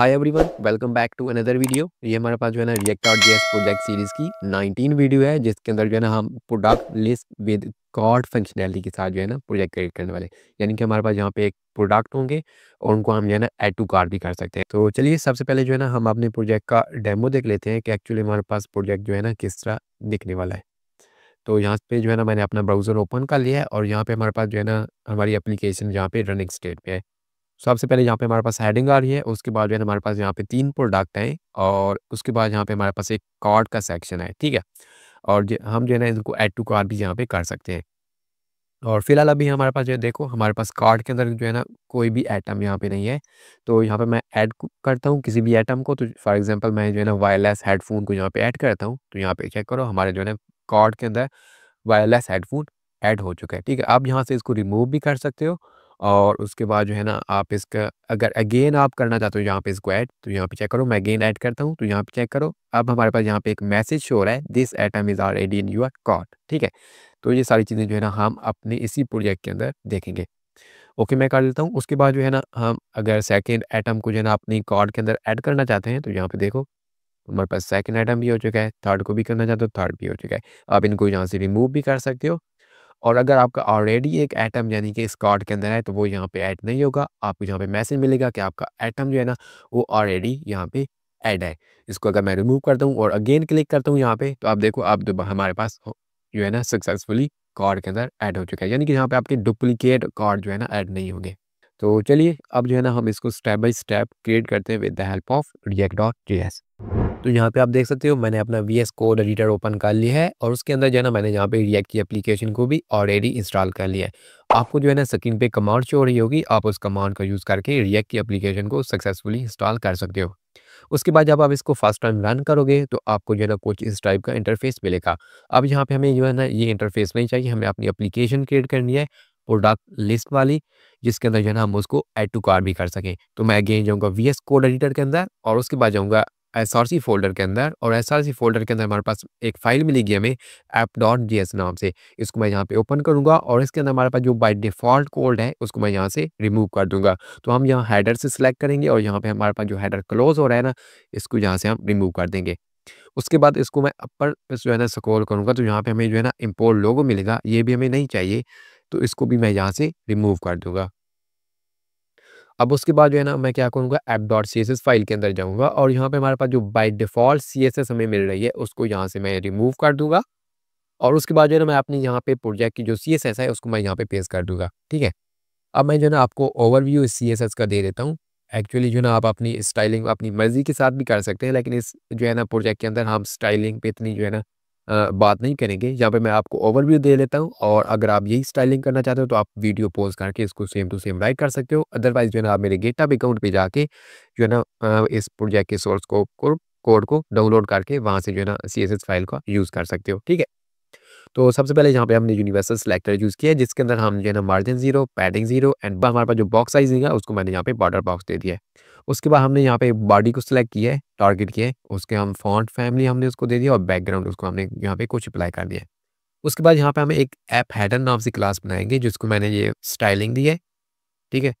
hi everyone welcome back to another video ये हमारे पास जो है ना React out G project series की 19 वीडियो है जिसके अंदर जो है ना हम product list with cart functionality के साथ जो है ना प्रोजेक्ट क्रिएट करने वाले यानी कि हमारे पास यहाँ पे एक प्रोडक्ट होंगे और उनको हम जो है ना एड टू कार्ड भी कर सकते हैं तो चलिए सबसे पहले जो है ना हम अपने प्रोजेक्ट का डेमो देख लेते हैं कि एक्चुअली हमारे पास प्रोजेक्ट जो है ना किस तरह दिखने वाला है तो यहाँ पे जो है ना मैंने अपना ब्राउज़र ओपन कर लिया है और यहाँ पे हमारे पास जो है ना हमारी एप्लीकेशन यहाँ पे रनिंग स्टेट पे है तो सबसे पहले यहाँ पे हमारे पास हेडिंग आ रही है उसके बाद जो है हमारे पास यहाँ पे तीन प्रोडक्ट हैं और उसके बाद यहाँ पे हमारे पास एक कार्ड का सेक्शन है ठीक है और हम जो है ना इनको एड टू कार्ड भी यहाँ पे कर सकते हैं और फिलहाल अभी हमारे पास जो है देखो हमारे पास कार्ड के अंदर जो है ना कोई भी आइटम यहाँ पे नहीं है तो यहाँ पे मैं ऐड करता हूँ किसी भी आइटम को तो फॉर एग्जांपल मैं जो है ना वायरलेस हेडफोन को यहाँ पे ऐड करता हूँ तो यहाँ पे चेक करो हमारे जो है ना कार्ड के अंदर वायरलेस हेडफोन ऐड हो चुका है ठीक है आप यहाँ से इसको रिमूव भी कर सकते हो और उसके बाद जो है ना आप इसका अगर अगेन आप करना चाहते हो यहाँ पे इसको ऐड तो यहाँ पे चेक करो मैं अगेन ऐड करता हूँ तो यहाँ पे चेक करो अब हमारे पास यहाँ पे एक मैसेज शो रहा है this item is already in your cart ठीक है तो ये सारी चीज़ें जो है ना हम अपने इसी प्रोजेक्ट के अंदर देखेंगे ओके मैं कर देता हूँ उसके बाद जो है ना हम अगर सेकेंड आइटम को जो है ना अपनी कॉड के अंदर ऐड करना चाहते हैं तो यहाँ पे देखो हमारे पास सेकेंड आइटम भी हो चुका है थर्ड को भी करना चाहते हो थर्ड भी हो चुका है आप इनको यहाँ से रिमूव भी कर सकते हो और अगर आपका ऑलरेडी एक एटम यानी कि इस कार्ड के अंदर है तो वो यहाँ पे ऐड नहीं होगा आपको यहाँ पे मैसेज मिलेगा कि आपका एटम जो है ना वो ऑलरेडी यहाँ पे ऐड है इसको अगर मैं रिमूव करता हूँ और अगेन क्लिक करता हूँ यहाँ पे तो आप देखो आप हमारे पास जो है ना सक्सेसफुली कार्ड के अंदर ऐड हो चुका है यानी कि यहाँ पे आपके डुप्लीकेट कार्ड जो है ना ऐड नहीं होंगे तो चलिए अब जो है ना हम इसको स्टेप बाई स्टेप क्रिएट करते हैं with the help of React dot J S तो यहाँ पे आप देख सकते हो मैंने अपना V S code editor open कर लिया है और उसके अंदर जो है ना मैंने यहाँ पे रिएक्ट की एप्लीकेशन को भी ऑलरेडी इंस्टॉल कर लिया है आपको जो है ना स्क्रीन पे कमांड शो रही होगी आप उस कमांड का यूज़ करके रिएक्ट की एप्लीकेशन को सक्सेसफुली इंस्टॉल कर सकते हो उसके बाद जब आप इसको फर्स्ट टाइम रन करोगे तो आपको जो है ना कुछ इस टाइप का इंटरफेस मिलेगा अब यहाँ पे हमें जो है ना ये इंटरफेस नहीं चाहिए हमें अपनी अप्लीकेशन क्रिएट करनी है प्रोडक्ट लिस्ट वाली जिसके अंदर जो है ना हम उसको एड टू कार्ड भी कर सकें तो मैं अगेन जाऊँगा वी कोड एडिटर के अंदर और उसके बाद जाऊँगा एस फोल्डर के अंदर और एस फोल्डर के अंदर हमारे पास एक फाइल मिलेगी हमें ऐप डॉट जी नाम से इसको मैं यहाँ पे ओपन करूँगा और इसके अंदर हमारे पास जो बाई डिफ़ॉल्ट कोड है उसको मैं यहाँ से रिमूव कर दूंगा तो हम यहाँ हैडर से सिलेक्ट करेंगे और यहाँ पे हमारे पास जो हैडर क्लोज हो रहा है ना इसको यहाँ से हम रिमूव कर देंगे उसके बाद इसको मैं अपर जो है ना स्क्रॉल करूँगा तो यहाँ पे हमें जो है ना इम्पोर्ट लोगो मिलेगा ये भी हमें नहीं चाहिए तो इसको भी मैं यहाँ से रिमूव कर दूंगा अब उसके बाद जो है ना मैं क्या करूँगा एप डॉट सी फाइल के अंदर जाऊँगा और यहाँ पे हमारे पास जो बाई डिफ़ॉल्ट सी हमें मिल रही है उसको यहाँ से मैं रिमूव कर दूंगा और उसके बाद जो है ना मैं अपने यहाँ पे प्रोजेक्ट की जो सी है उसको मैं यहाँ पे पेश कर दूंगा ठीक है अब मैं जो है ना आपको ओवरव्यू इस सी का दे देता हूँ एक्चुअली जो है ना आप अपनी स्टाइलिंग अपनी मर्ज़ी के साथ भी कर सकते हैं लेकिन इस जो है ना प्रोजेक्ट के अंदर हम स्टाइलिंग पे इतनी जो है ना बात नहीं करेंगे यहाँ पे मैं आपको ओवरव्यू दे लेता हूँ और अगर आप यही स्टाइलिंग करना चाहते हो तो आप वीडियो पोज करके इसको सेम टू सेम राइट कर सकते हो अदरवाइज जो है ना आप मेरे गेटअप अकाउंट पे जाके जो है ना इस प्रोजेक्ट के सोर्स को कोड को डाउनलोड करके वहाँ से जो है ना सी फाइल का यूज़ कर सकते हो ठीक है तो सबसे पहले यहाँ पे हमने यूनिवर्सल सेलेक्टर यूज़ किया है जिसके अंदर हम जो है ना margin zero padding zero and हमारे पास जो बॉक्स साइज है उसको मैंने यहाँ पे बॉर्डर बॉक्स दे दिया है उसके बाद हमने यहाँ पे बॉडी को सिलेक्ट किया है टारगेट किया है उसके हम फॉन्ट फैमिली हमने उसको दे दिया और बैकग्राउंड उसको हमने यहाँ पे कुछ अप्लाई कर दिया है उसके बाद यहाँ पे हम एक ऐप हैडन नाम से क्लास बनाएंगे जिसको मैंने ये स्टाइलिंग दी है ठीक है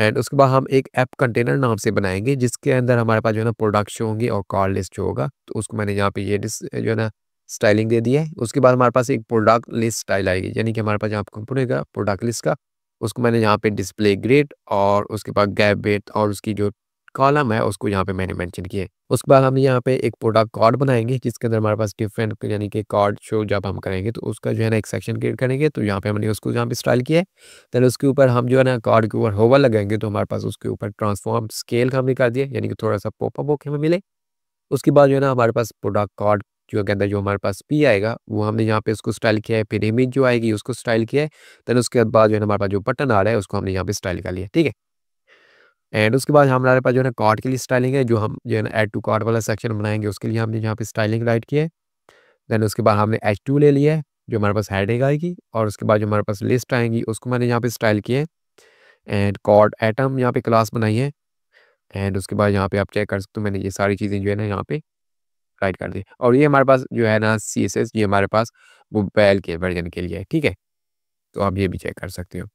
एंड उसके बाद हम एक ऐप कंटेनर नाम से बनाएंगे जिसके अंदर हमारे पास जो है ना प्रोडक्ट्स होंगे और कॉल लिस्ट जो होगा तो उसको मैंने यहाँ पे ये जो है ना स्टाइलिंग दे दी है उसके बाद हमारे पास एक प्रोडक्ट लिस्ट स्टाइल आएगी यानी कि हमारे पास यहाँ पर पड़ेगा प्रोडक्ट लिस्ट का उसको मैंने यहाँ पे डिस्प्ले ग्रेड और उसके बाद गैप वेट और उसकी जो कॉलम है उसको यहाँ पे मैंने मेंशन किया है उसके बाद हम यहाँ पे एक प्रोडक्ट कार्ड बनाएंगे जिसके अंदर हमारे पास डिफरेंट यानी कि कार्ड शो जब हम करेंगे तो उसका जो है ना एक सेक्शन क्रिएट करेंगे तो यहाँ पे हमने उसको यहाँ पे स्टाइल किया है दैन उसके ऊपर हम जो है ना कार्ड के ऊपर होवा लगाएंगे तो हमारे पास उसके ऊपर ट्रांसफॉर्म स्केल का हमने कर दिया यानी कि थोड़ा सा पोपा होके हमें मिले उसके बाद जो है ना हमारे पास प्रोडक्ट कार्ड जो के अंदर जो हमारे पास पी आएगा वो हमने यहाँ पे उसको स्टाइल किया है फिर इमेज जो आएगी उसको स्टाइल किया है देन उसके बाद जो है हमारे पास जो बटन आ रहा है उसको हमने यहाँ पे स्टाइल कर लिया ठीक है एंड उसके बाद हमारे पास जो है ना कार्ड के लिए स्टाइलिंग है जो हम जो है ना एड टू कार्ड वाला सेक्शन बनाएंगे उसके लिए हमने यहाँ पे स्टाइलिंग राइट किया है देन उसके बाद हमने एच टू ले लिया है जो हमारे पास हेडिंग आएगी और उसके बाद जो हमारे पास लिस्ट आएंगी उसको मैंने यहाँ पे स्टाइल किया है एंड कॉर्ड एटम यहाँ पे क्लास बनाई है एंड उसके बाद यहाँ पे आप चेक कर सकते हो मैंने ये सारी चीज़ें जो है ना यहाँ पे गाइड कर दे और ये हमारे पास जो है ना सी एस एस ये हमारे पास वो बैल के वर्जन के लिए ठीक है तो आप ये भी चेक कर सकते हो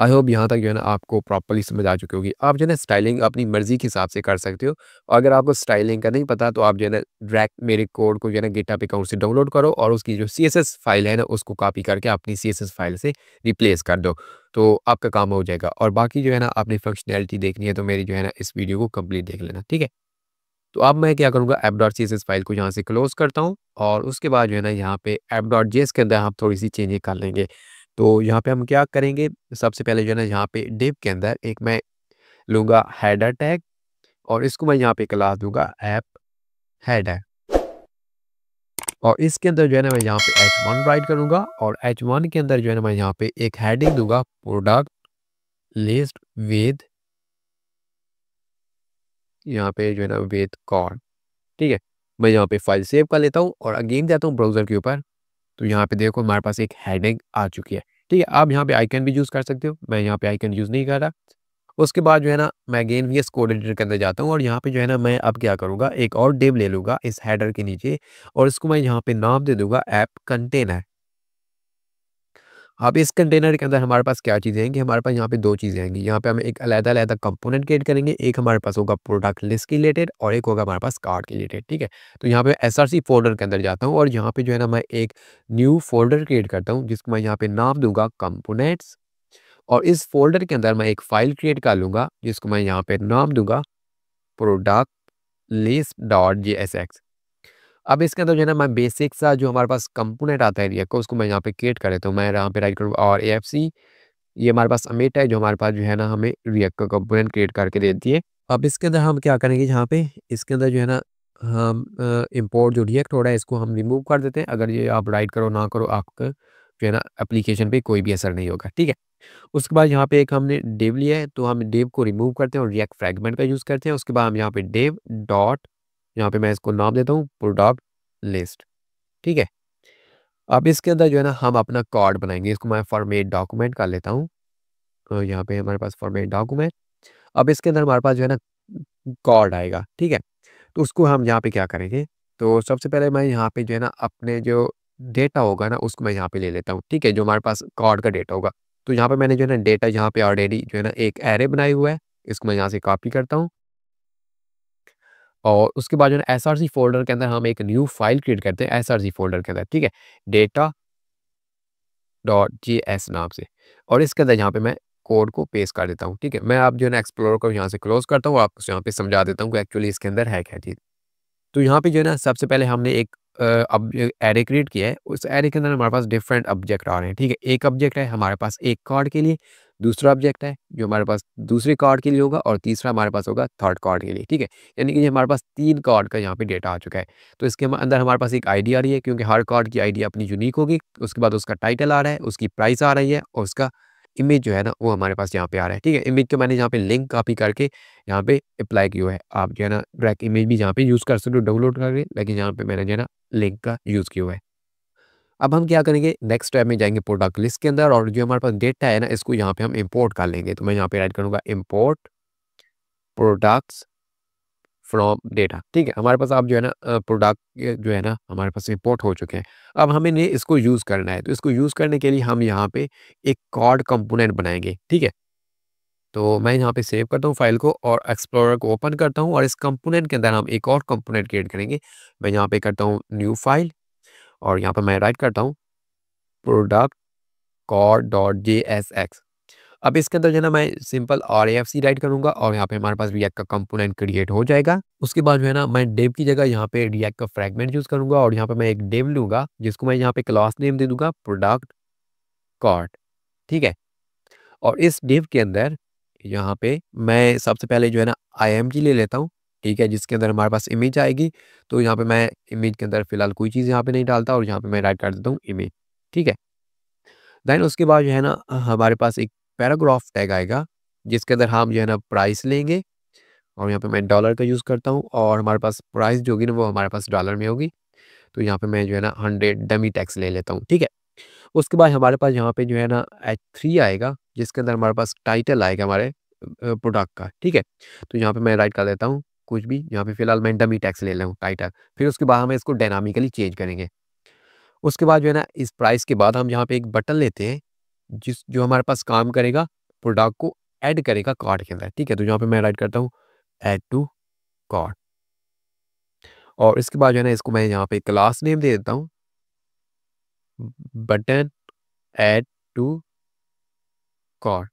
आई होप यहाँ तक जो है ना आपको प्रॉपरली समझ आ चुकी होगी आप जो है ना स्टाइलिंग अपनी मर्जी के हिसाब से कर सकते हो और अगर आपको स्टाइलिंग का नहीं पता तो आप जो है ना डायरेक्ट मेरे कोड को जो है ना गिटअप अकाउंट से डाउनलोड करो और उसकी जो सी फाइल है ना उसको कॉपी करके अपनी सी फाइल से रिप्लेस कर दो तो आपका काम हो जाएगा और बाकी जो है ना आपने फंक्शनैलिटी देखनी है तो मेरी जो है ना इस वीडियो को कम्प्लीट देख लेना ठीक है तो अब मैं क्या करूँगा एप डॉट सी फाइल को यहाँ से क्लोज करता हूँ और उसके बाद जो है ना यहाँ पे एप डॉट जे के अंदर हम थोड़ी सी चेंजिंग कर लेंगे तो यहाँ पे हम क्या करेंगे सबसे पहले जो है ना यहाँ पे डिप के अंदर एक मैं लूँगा हेडर टैग और इसको मैं यहाँ पे क्लास दूंगा ऐप हैड और इसके अंदर जो है ना मैं यहाँ पे एच वन राइट करूँगा और एच वन के अंदर जो है ना मैं यहाँ पे एक हैडिंग दूंगा प्रोडक्ट लिस्ट विद यहाँ पे जो है ना वेद कॉर ठीक है मैं यहाँ पे फाइल सेव कर लेता हूँ और अगेन जाता हूँ ब्राउज़र के ऊपर तो यहाँ पे देखो हमारे पास एक हैडिंग आ चुकी है ठीक है आप यहाँ पे आइकन भी यूज़ कर सकते हो मैं यहाँ पे आइकन यूज़ नहीं कर रहा उसके बाद जो है ना मैं अगेन भी एस कोड एडिटर के अंदर जाता हूँ और यहाँ पे जो है ना मैं अब क्या करूँगा एक और डेव ले लूँगा इस हैडर के नीचे और इसको मैं यहाँ पे नाम दे दूंगा ऐप कंटेनर अब इस कंटेनर के अंदर हमारे पास क्या चीज़ें आएंगी हमारे पास यहाँ पे दो चीज़ें आएंगी यहाँ पे हम एक अलहदा अलहदा कंपोनेंट क्रिएट करेंगे एक हमारे पास होगा प्रोडक्ट लिस्ट के रिलेटेड और एक होगा हमारे पास कार्ड के रिलेटेड ठीक है तो यहाँ पे एस आर सी फोल्डर के अंदर जाता हूँ और यहाँ पे जो है ना मैं एक न्यू फोल्डर क्रिएट करता हूँ जिसको मैं यहाँ पे नाम दूंगा कंपोनेंट्स और इस फोल्डर के अंदर मैं एक फाइल क्रिएट कर लूँगा जिसको मैं यहाँ पे नाम दूंगा product list dot J S X अब इसके अंदर जो है ना मैं बेसिक सा जो हमारे पास कंपोनेंट आता है रिएक्ट का उसको मैं यहाँ पे क्रिएट कर देता हूँ मैं यहाँ पे राइट करूँ और ए ये हमारे पास अमेट है जो हमारे पास जो है ना हमें रिएक्ट का कंपोनेंट क्रिएट करके देती है अब इसके अंदर हम क्या करेंगे यहाँ पे इसके अंदर जो है ना हम इम्पोर्ट जो रिएक्ट हो रहा है इसको हम रिमूव कर देते हैं अगर ये आप राइट करो ना करो आपका जो है ना एप्लीकेशन पर कोई भी असर नहीं होगा ठीक है उसके बाद यहाँ पे एक हमने डेव लिया है तो हम डेव को रिमूव करते हैं और रिएक्ट फ्रेगमेंट का यूज़ करते हैं उसके बाद हम यहाँ पे डेव डॉट यहाँ पे मैं इसको नाम देता हूँ प्रोडक्ट लिस्ट ठीक है अब इसके अंदर जो है ना हम अपना कार्ड बनाएंगे इसको मैं फॉर्मेट डॉक्यूमेंट कर लेता हूँ तो यहाँ पे हमारे पास फॉर्मेट डॉक्यूमेंट अब इसके अंदर हमारे पास जो है ना कार्ड आएगा ठीक है तो उसको हम यहाँ पे क्या करेंगे तो सबसे पहले मैं यहाँ पे जो है ना अपने जो डेटा होगा ना उसको मैं यहाँ पे ले लेता हूँ ठीक है जो हमारे पास कार्ड का डेटा होगा तो यहाँ पे मैंने जो है ना डेटा यहाँ पे ऑलरेडी जो है ना एक एरे बनाई हुआ है इसको मैं यहाँ से कॉपी करता हूँ और उसके बाद जो है एस आर सी फोल्डर के अंदर हम एक न्यू फाइल क्रिएट करते हैं एस आर सी फोल्डर के अंदर ठीक है डेटा डॉट जी एस नाम से और इसके अंदर यहाँ पे मैं कोड को पेस्ट कर देता हूँ ठीक है मैं आप जो है ना एक्सप्लोर को यहाँ से क्लोज करता हूँ आपको यहाँ पे समझा देता हूँ कि एक्चुअली इसके अंदर है क्या चीज़ तो यहाँ पे जो है ना सबसे पहले हमने एक अब एरे क्रिएट किया है उस एरे के अंदर हमारे पास डिफरेंट ऑब्जेक्ट आ रहे हैं ठीक है एक ऑब्जेक्ट है हमारे पास एक कार्ड के लिए दूसरा ऑब्जेक्ट है जो हमारे पास दूसरे कार्ड के लिए होगा और तीसरा हमारे पास होगा थर्ड कार्ड के लिए ठीक है यानी कि हमारे पास तीन कार्ड का यहाँ पे डेटा आ चुका है तो इसके अंदर हमारे पास एक आईडी आ रही है क्योंकि हर कार्ड की आईडी अपनी यूनिक होगी उसके बाद उसका टाइटल आ रहा है उसकी प्राइस आ रही है और उसका इमेज जो है ना वो हमारे पास यहाँ पे आ रहा है ठीक है इमेज को मैंने यहाँ पे लिंक कॉपी करके यहाँ पे अप्लाई किया है आप जो है ना डायरेक्ट इमेज भी यहाँ पे यूज़ कर सकते हो डाउनलोड करके लेकिन यहाँ पे मैंने जो है ना लिंक का यूज़ किया है अब हम क्या करेंगे नेक्स्ट टाइम में जाएंगे प्रोडक्ट लिस्ट के अंदर और जो हमारे पास डेटा है ना इसको यहाँ पे हम इम्पोर्ट कर लेंगे तो मैं यहाँ पे ऐड करूँगा इम्पोर्ट प्रोडक्ट्स फ्रॉम डेटा ठीक है हमारे पास आप जो है ना प्रोडक्ट जो है ना हमारे पास इम्पोर्ट हो चुके हैं अब हमें ने इसको यूज़ करना है तो इसको यूज़ करने के लिए हम यहाँ पे एक कार्ड कंपोनेंट बनाएंगे ठीक है तो मैं यहाँ पे सेव करता हूँ फाइल को और एक्सप्लोरर को ओपन करता हूँ और इस कंपोनेंट के अंदर हम एक और कंपोनेंट क्रिएट करेंगे मैं यहाँ पे करता हूँ न्यू फाइल और यहाँ पर मैं राइट करता हूँ product cart dot J S X अब इसके अंदर जो है ना मैं simple R F C write करूंगा और यहाँ पे हमारे पास रिएक्ट का कंपोनेंट क्रिएट हो जाएगा उसके बाद जो है ना मैं डेव की जगह यहाँ पे रिएक्ट का फ्रेगमेंट यूज करूंगा और यहाँ पे मैं एक डेव लूंगा जिसको मैं यहाँ पे क्लास नेम दे दूंगा प्रोडक्ट कॉड ठीक है और इस डेव के अंदर यहाँ पे मैं सबसे पहले जो है ना आई एम जी ले लेता हूँ ठीक है जिसके अंदर हमारे पास इमेज आएगी तो यहाँ पे मैं इमेज के अंदर फिलहाल कोई चीज़ यहाँ पे नहीं डालता और यहाँ पे मैं राइट कर देता हूँ इमेज ठीक है देन उसके बाद जो है ना हमारे पास एक पैराग्राफ टैग आएगा जिसके अंदर हम जो है ना प्राइस लेंगे और यहाँ पे मैं डॉलर का यूज़ करता हूँ और हमारे पास प्राइस जो होगी ना वो हमारे पास डॉलर में होगी तो यहाँ पर मैं जो है ना हंड्रेड डमी टैक्स ले लेता हूँ ठीक है उसके बाद हमारे पास यहाँ पर जो है ना एच थ्री आएगा जिसके अंदर हमारे पास टाइटल आएगा हमारे प्रोडक्ट का ठीक है तो यहाँ पे मैं राइट कर देता हूँ कुछ भी यहाँ पे फिलहाल मैं डमी टैक्स ले लूँ हूँ टाइटल फिर उसके बाद हम इसको डायनामिकली चेंज करेंगे उसके बाद जो है ना इस प्राइस के बाद हम यहाँ पे एक बटन लेते हैं जिस जो हमारे पास काम करेगा प्रोडक्ट को ऐड करेगा कार्ड के अंदर ठीक है तो यहाँ पे मैं राइट करता हूँ ऐड टू कार्ड और इसके बाद जो है ना इसको मैं यहाँ पे क्लास नेम दे देता हूँ button add to card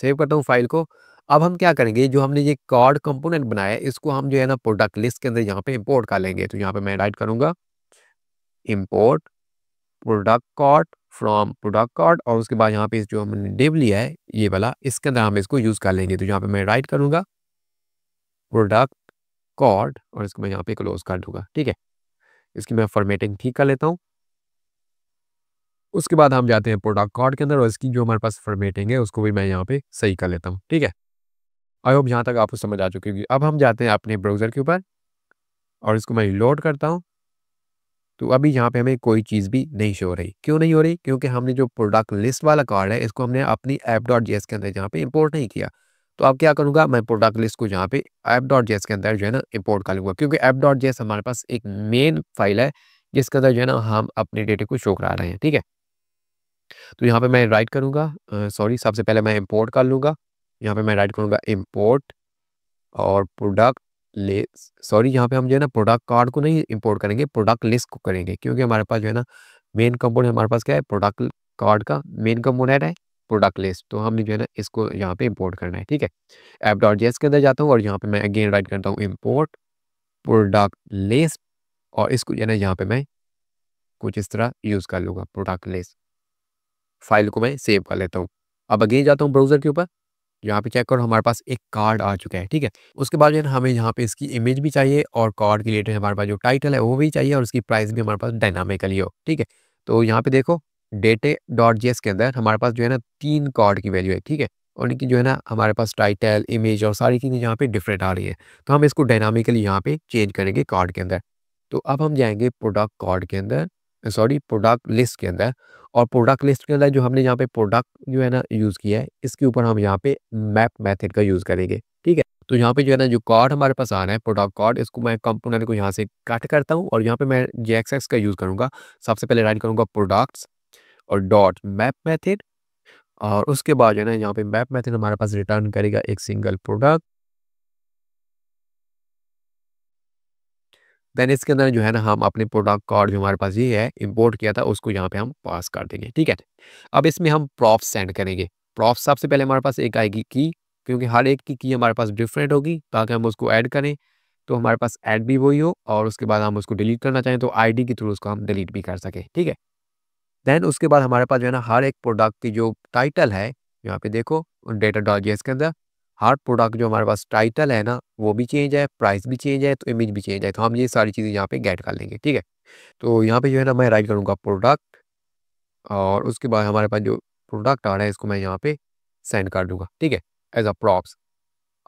save करता हूँ फाइल को अब हम क्या करेंगे जो हमने ये कार्ड कंपोनेंट बनाया इसको हम जो है ना प्रोडक्ट लिस्ट के अंदर यहाँ पे इम्पोर्ट कर लेंगे तो यहाँ पे मैं राइट करूंगा import product card from product card और उसके बाद यहाँ पे जो हमने डिव लिया है ये वाला इसके अंदर हम इसको यूज़ कर लेंगे तो यहाँ पे मैं राइट करूंगा प्रोडक्ट कार्ड और इसको मैं यहाँ पे क्लोज कर दूंगा ठीक है इसकी मैं फॉर्मेटिंग ठीक कर लेता हूँ उसके बाद हम जाते हैं प्रोडक्ट कार्ड के अंदर और इसकी जो हमारे पास फॉर्मेटिंग है उसको भी मैं यहाँ पे सही कर लेता हूँ ठीक है आई होप यहाँ तक आपको समझ आ चुकी होगी अब हम जाते हैं अपने ब्राउज़र के ऊपर और इसको मैं लोड करता हूँ तो अभी यहाँ पे हमें कोई चीज़ भी नहीं शो रही क्यों नहीं हो रही क्योंकि हमने जो प्रोडक्ट लिस्ट वाला कार्ड है इसको हमने अपनी ऐप डॉट जी के अंदर यहाँ पे इंपोर्ट नहीं किया तो अब क्या करूँगा मैं प्रोडक्ट लिस्ट को यहाँ पे ऐप डॉट जी के अंदर जो है ना इंपोर्ट कर लूँगा क्योंकि ऐप डॉट जी हमारे पास एक मेन फाइल है जिसके अंदर जो है ना हम अपने डेटे को शो करा रहे हैं ठीक है तो यहाँ पर मैं राइट करूँगा सॉरी सबसे पहले मैं इम्पोर्ट कर लूँगा यहाँ पे मैं राइट करूँगा इम्पोर्ट और प्रोडक्ट लिस्ट सॉरी यहाँ पे हम जो है ना प्रोडक्ट कार्ड को नहीं इम्पोर्ट करेंगे प्रोडक्ट लिस्ट को करेंगे क्योंकि हमारे पास जो है ना मेन कंपोनेंट हमारे पास क्या है प्रोडक्ट कार्ड का मेन कंपोनेंट है प्रोडक्ट लिस्ट तो हमने जो है ना इसको यहाँ पे इम्पोर्ट करना है ठीक है एप डॉट जेस के अंदर जाता हूँ और यहाँ पे मैं अगेन राइट करता हूँ इम्पोर्ट प्रोडक्ट लिस्ट और इसको जो है ना यहाँ पे मैं कुछ इस तरह यूज़ कर लूँगा प्रोडक्ट लिस्ट फाइल को मैं सेव कर लेता हूँ अब अगेन जाता हूँ ब्राउज़र के ऊपर यहाँ पे चेक करो हमारे पास एक कार्ड आ चुका है ठीक है उसके बाद जो है ना हमें यहाँ पे इसकी इमेज भी चाहिए और कार्ड के रिलेटेड हमारे पास जो टाइटल है वो भी चाहिए और उसकी प्राइस भी हमारे पास डायनामिकली हो ठीक है तो यहाँ पे देखो डेटे डॉट जी के अंदर हमारे पास जो है ना तीन कार्ड की वैल्यू है ठीक है और इनकी जो है ना हमारे पास टाइटल इमेज और सारी चीज़ें यहाँ पे डिफरेंट आ रही है तो हम इसको डायनामिकली यहाँ पे चेंज करेंगे कार्ड के अंदर तो अब हम जाएंगे प्रोडक्ट कार्ड के अंदर सॉरी प्रोडक्ट लिस्ट के अंदर और प्रोडक्ट लिस्ट के अंदर जो हमने यहाँ पे प्रोडक्ट जो है ना यूज़ किया है इसके ऊपर हम यहाँ पे मैप मेथड का यूज़ करेंगे ठीक है तो यहाँ पे जो है ना जो कार्ड हमारे पास आ रहा है प्रोडक्ट कार्ड इसको मैं कंपोनेंट को यहाँ से कट करता हूँ और यहाँ पे मैं जे का यूज़ करूँगा सबसे पहले राइट करूँगा प्रोडक्ट्स और डॉट मैप मैथड और उसके बाद जो है ना यहाँ पे मैप मैथड हमारे पास रिटर्न करेगा एक सिंगल प्रोडक्ट देन इसके अंदर जो है ना हम अपने प्रोडक्ट कार्ड जो हमारे पास ये है इम्पोर्ट किया था उसको यहाँ पे हम पास कर देंगे ठीक है अब इसमें हम प्रॉफ सेंड करेंगे प्रॉफ सबसे पहले हमारे पास एक आएगी की क्योंकि हर एक की की हमारे पास डिफरेंट होगी ताकि हम उसको ऐड करें तो हमारे पास ऐड भी वही हो और उसके बाद हम उसको डिलीट करना चाहें तो आईडी के थ्रू उसको हम डिलीट भी कर सकें ठीक है देन उसके बाद हमारे पास जो है ना हर एक प्रोडक्ट की जो टाइटल है यहाँ पे देखो डेटा डॉट के अंदर हर प्रोडक्ट जो हमारे पास टाइटल है ना वो भी चेंज है प्राइस भी चेंज है तो इमेज भी चेंज है तो हम ये सारी चीज़ें यहाँ पे गेट कर लेंगे ठीक है तो यहाँ पे जो है ना मैं राइट करूँगा प्रोडक्ट और उसके बाद हमारे पास जो प्रोडक्ट आ रहा है इसको मैं यहाँ पे सेंड कर दूंगा ठीक है एज अ प्रॉप्स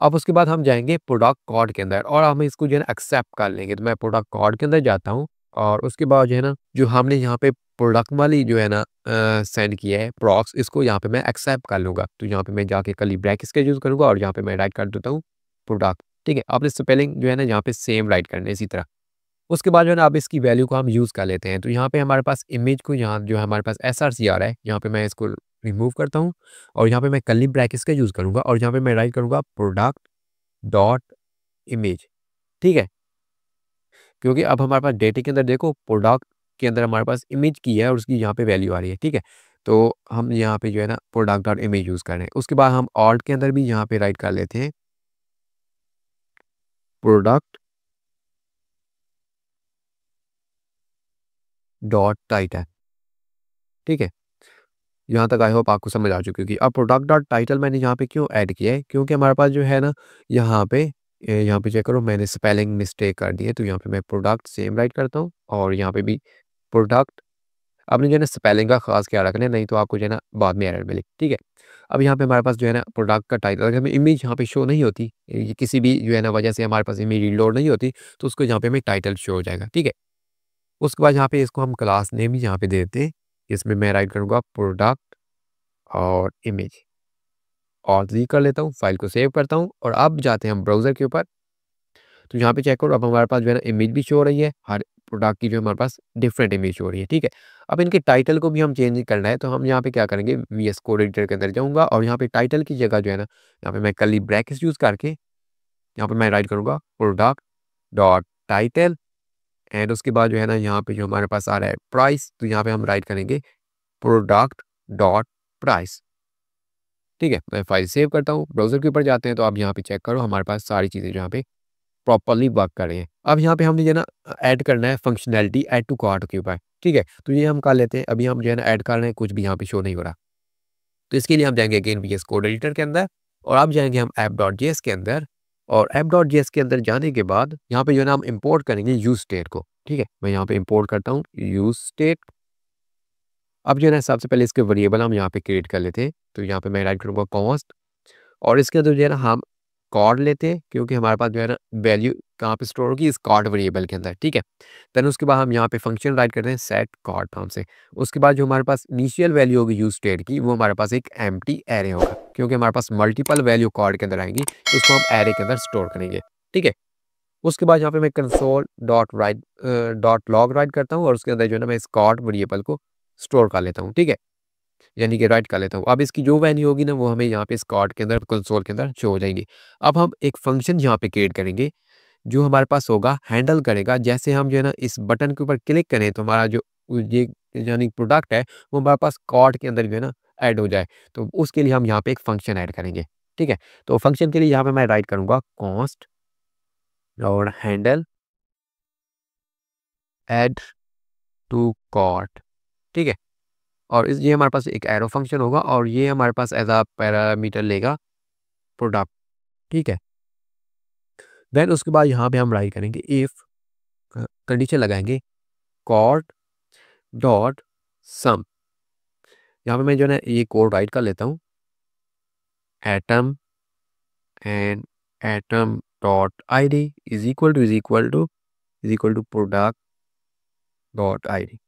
अब उसके बाद हम जाएंगे प्रोडक्ट कार्ड के अंदर और हम इसको जो है ना एक्सेप्ट कर लेंगे तो मैं प्रोडक्ट कार्ड के अंदर जाता हूँ और उसके बाद जो है ना जो हमने यहाँ पे प्रोडक्ट वाली जो है ना सेंड किया है प्रॉक्स इसको यहाँ पे मैं एक्सेप्ट कर लूँगा तो यहाँ पे मैं जाके कली ब्रैक का यूज़ करूँगा और यहाँ पे मैं राइट कर देता हूँ प्रोडक्ट ठीक है आपने स्पेलिंग जो है ना यहाँ पे सेम राइट करना है इसी तरह उसके बाद जो है ना आप इसकी वैल्यू को हम यूज़ कर लेते हैं तो यहाँ पर हमारे पास इमेज को यहाँ जो है हमारे पास एस आर सी आ रहा है यहाँ पर मैं इसको रिमूव करता हूँ और यहाँ पर मैं कली ब्रैक का यूज़ करूँगा और यहाँ पर मैं राइट करूँगा प्रोडक्ट डॉट इमेज ठीक है क्योंकि अब हमारे पास डेटे के अंदर देखो प्रोडक्ट के अंदर हमारे पास इमेज की है और उसकी यहाँ पे वैल्यू आ रही है ठीक है तो हम यहाँ पे जो है ना प्रोडक्ट डॉट इमेज यूज़ कर रहे हैं उसके बाद हम ऑल्ट के अंदर भी यहाँ पे राइट कर लेते हैं प्रोडक्ट डॉट टाइटल ठीक है यहाँ तक आई होप आपको समझ आ चुकी होगी अब प्रोडक्ट डॉट टाइटल मैंने यहाँ पे क्यों ऐड किया है क्योंकि हमारे पास जो है ना यहाँ पे यहाँ पे चेक करो मैंने स्पेलिंग मिस्टेक कर दी है तो यहाँ पे मैं प्रोडक्ट सेम राइट करता हूँ और यहाँ पे भी प्रोडक्ट आपने जो है ना स्पेलिंग का खास ख्याल रखना है नहीं तो आपको जो है ना बाद में एरर मिलेगी ठीक है अब यहाँ पे हमारे पास जो है ना प्रोडक्ट का टाइटल अगर हमें इमेज यहाँ पे शो नहीं होती ये किसी भी जो है ना वजह से हमारे पास इमेज लोड नहीं होती तो उसको यहाँ पे हमें टाइटल शो हो जाएगा ठीक है उसके बाद यहाँ पे इसको हम क्लास नेम ही यहाँ पे दे देते हैं इसमें मैं राइट करूँगा प्रोडक्ट और इमेज और जी कर लेता हूँ फाइल को सेव करता हूँ और अब जाते हैं हम ब्राउज़र के ऊपर तो यहाँ पे चेक करो अब हमारे पास जो है ना इमेज भी शो हो रही है हर प्रोडक्ट की जो हमारे पास डिफरेंट इमेज हो रही है ठीक है अब इनके टाइटल को भी हम चेंज करना है तो हम यहाँ पे क्या करेंगे वी एस कोड एडिटर के अंदर जाऊँगा और यहाँ पे टाइटल की जगह जो है ना यहाँ पे मैं कली ब्रैकेट यूज़ करके यहाँ पे मैं राइट करूँगा प्रोडक्ट डॉट टाइटल एंड उसके बाद जो है ना यहाँ पे जो हमारे पास आ रहा है प्राइस तो यहाँ पे हम राइट करेंगे प्रोडक्ट डॉट प्राइस ठीक है मैं फाइल सेव करता हूँ ब्राउज़र के ऊपर जाते हैं तो आप यहाँ पे चेक करो हमारे पास सारी चीज़ें जहाँ यहाँ पे प्रॉपरली वर्क करें अब यहाँ पे हमने जो है ना ऐड करना है फंक्शनैलिटी ऐड टू कार्ट के ऊपर ठीक है तो ये हम कर लेते हैं अभी हम जो है ना ऐड कर रहे हैं कुछ भी यहाँ पे शो नहीं हो रहा तो इसके लिए हम जाएंगे again V S code editor के अंदर और अब जाएंगे हम ऐप डॉट जी एस के अंदर और ऐप डॉट जी एस के अंदर जाने के बाद यहाँ पे जो है ना हम इम्पोर्ट करेंगे यूज स्टेट को ठीक है मैं यहाँ पे इम्पोर्ट करता हूँ यूज स्टेट अब जो है ना सबसे पहले इसके वेरिएबल हम यहाँ पे क्रिएट कर लेते हैं तो यहाँ पे मैं राइट करूँगा कॉस्ट और इसके अंदर जो है ना हम कॉर्ड लेते हैं क्योंकि हमारे पास जो है ना वैल्यू कहाँ पे स्टोर होगी इस कॉर्ड वेरिएबल के अंदर ठीक है देन उसके बाद हम यहाँ पे फंक्शन राइट करते हैं सेट कॉर्ड नाम से उसके बाद जो हमारे पास इनिशियल वैल्यू होगी यूज स्टेट की वो हमारे पास एक एम एरे होगा क्योंकि हमारे पास मल्टीपल वैल्यू कॉर्ड के अंदर आएंगी तो उसको हम एरे के अंदर स्टोर करेंगे ठीक है उसके बाद यहाँ पे मैं console dot write dot log write करता हूँ और उसके अंदर जो है ना मैं इस कॉर्ड वेरिएबल को स्टोर कर लेता हूँ ठीक है यानी कि राइट कर लेता हूँ अब इसकी जो वैल्यू होगी ना वो हमें यहाँ पे इस कार्ड के अंदर कंसोल के अंदर शो हो जाएंगी अब हम एक फंक्शन यहाँ पे क्रिएट करेंगे जो हमारे पास होगा हैंडल करेगा जैसे हम जो है ना इस बटन के ऊपर क्लिक करें तो हमारा जो ये यानी प्रोडक्ट है वो हमारे पास कार्ड के अंदर जो है ना ऐड हो जाए तो उसके लिए हम यहाँ पे एक फंक्शन ऐड करेंगे ठीक है तो फंक्शन के लिए यहाँ पे मैं राइट करूँगा कॉस्ट और हैंडल एड टू कॉट ठीक है और इस ये हमारे पास एक एरो फंक्शन होगा और ये हमारे पास एज आ पैरामीटर लेगा प्रोडक्ट ठीक है देन उसके बाद यहाँ पे हम राइट करेंगे इफ कंडीशन लगाएंगे कॉड डॉट सम यहाँ पे मैं जो है ये कोड राइट कर लेता हूँ item and item dot I D is equal to is equal to is equal to product dot I D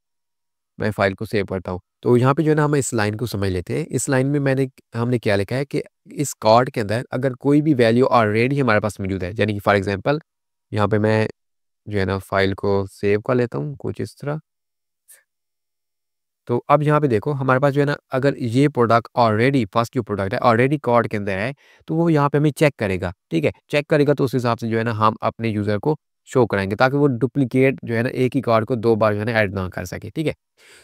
मैं फाइल को सेव करता हूँ तो यहाँ पे जो है ना हम इस लाइन को समझ लेते हैं इस लाइन में मैंने हमने क्या लिखा है कि इस कार्ड के अंदर अगर कोई भी वैल्यू ऑलरेडी हमारे पास मौजूद है यानी कि फॉर एग्जांपल यहाँ पे मैं जो है ना फाइल को सेव कर लेता हूँ कुछ इस तरह तो अब यहाँ पे देखो हमारे पास जो है ना अगर ये प्रोडक्ट ऑलरेडी फर्स्ट जो प्रोडक्ट है ऑलरेडी कार्ड के अंदर है तो वो यहाँ पे हमें चेक करेगा ठीक है चेक करेगा तो उस हिसाब से जो है ना हम अपने यूज़र को शो कराएंगे ताकि वो डुप्लीकेट जो है ना एक ही कार्ड को दो बार जो है ना ऐड ना कर सके ठीक है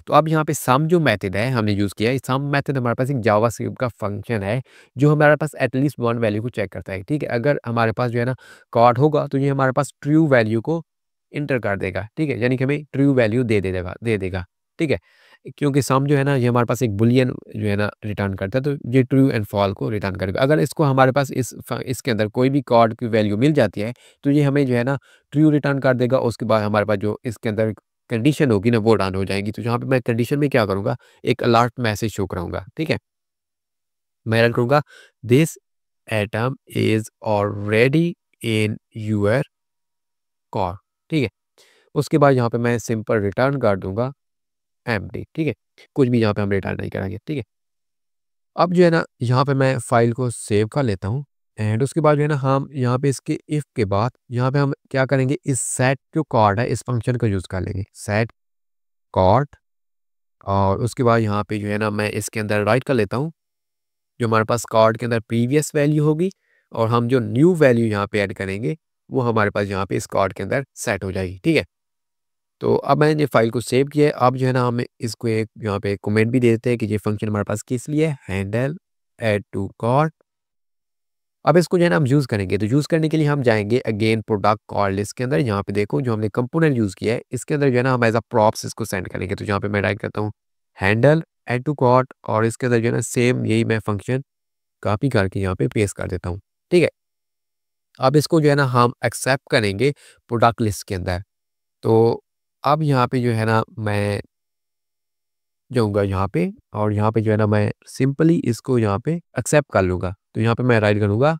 तो अब यहाँ पे सम जो मेथड है हमने यूज़ किया है सम मेथड हमारे पास एक जावा का फंक्शन है जो हमारे पास एटलीस्ट वन वैल्यू को चेक करता है ठीक है अगर हमारे पास जो है ना कार्ड होगा तो ये हमारे पास ट्रू वैल्यू को इंटर कर देगा ठीक है यानी कि हमें ट्रू वैल्यू दे दे देगा दे देगा ठीक है क्योंकि सम जो है ना ये हमारे पास एक बुलियन जो है ना रिटर्न करता है तो ये ट्रू एंड फॉल को रिटर्न करेगा अगर इसको हमारे पास इस इसके अंदर कोई भी कॉर्ड की वैल्यू मिल जाती है तो ये हमें जो है ना ट्रू रिटर्न कर देगा उसके बाद हमारे पास जो इसके अंदर कंडीशन होगी ना वो रन हो जाएगी तो जहाँ पर मैं कंडीशन में क्या करूँगा एक अलर्ट मैसेज शो कराऊंगा ठीक है मैं रन करूँगा this item is already in your cart ठीक है उसके बाद यहाँ पे मैं सिंपल रिटर्न कर दूंगा एम डी ठीक है कुछ भी यहाँ पे हम डेटा नहीं करेंगे ठीक है अब जो है ना यहाँ पे मैं फाइल को सेव कर लेता हूँ एंड उसके बाद जो है ना हम यहाँ पे इसके इफ के बाद यहाँ पे हम क्या करेंगे इस सेट जो कार्ड है इस फंक्शन का यूज़ कर लेंगे सेट कार्ड और उसके बाद यहाँ पे जो है ना मैं इसके अंदर राइट कर लेता हूँ जो हमारे पास कार्ड के अंदर प्रीवियस वैल्यू होगी और हम जो न्यू वैल्यू यहाँ पे ऐड करेंगे वो हमारे पास यहाँ पे इस कार्ड के अंदर सेट हो जाएगी ठीक है तो अब मैंने ये फाइल को सेव किया है अब जो है ना हम इसको एक यहाँ पे कमेंट भी दे देते हैं कि ये फंक्शन हमारे पास किस लिए हैंडल एड टू कॉट अब इसको जो है ना हम यूज़ करेंगे तो यूज़ करने के लिए हम जाएंगे अगेन प्रोडक्ट कॉल लिस्ट के अंदर यहाँ पे देखो जो हमने कंपोनेंट यूज़ किया है इसके अंदर जो है ना हम एज अ प्रॉप्स इसको सेंड करेंगे तो यहाँ पे मैं डाइट करता हूँ हैंडल एड टू कॉट और इसके अंदर जो है ना सेम यही मैं फंक्शन कापी करके यहाँ पे पेस्ट कर देता हूँ ठीक है अब इसको जो है ना हम एक्सेप्ट करेंगे प्रोडक्ट लिस्ट के अंदर तो अब यहाँ पे जो है ना मैं जाऊँगा यहाँ पे और यहाँ पे जो है ना मैं सिंपली इसको यहाँ पे एक्सेप्ट कर लूँगा तो यहाँ पे मैं राइट करूँगा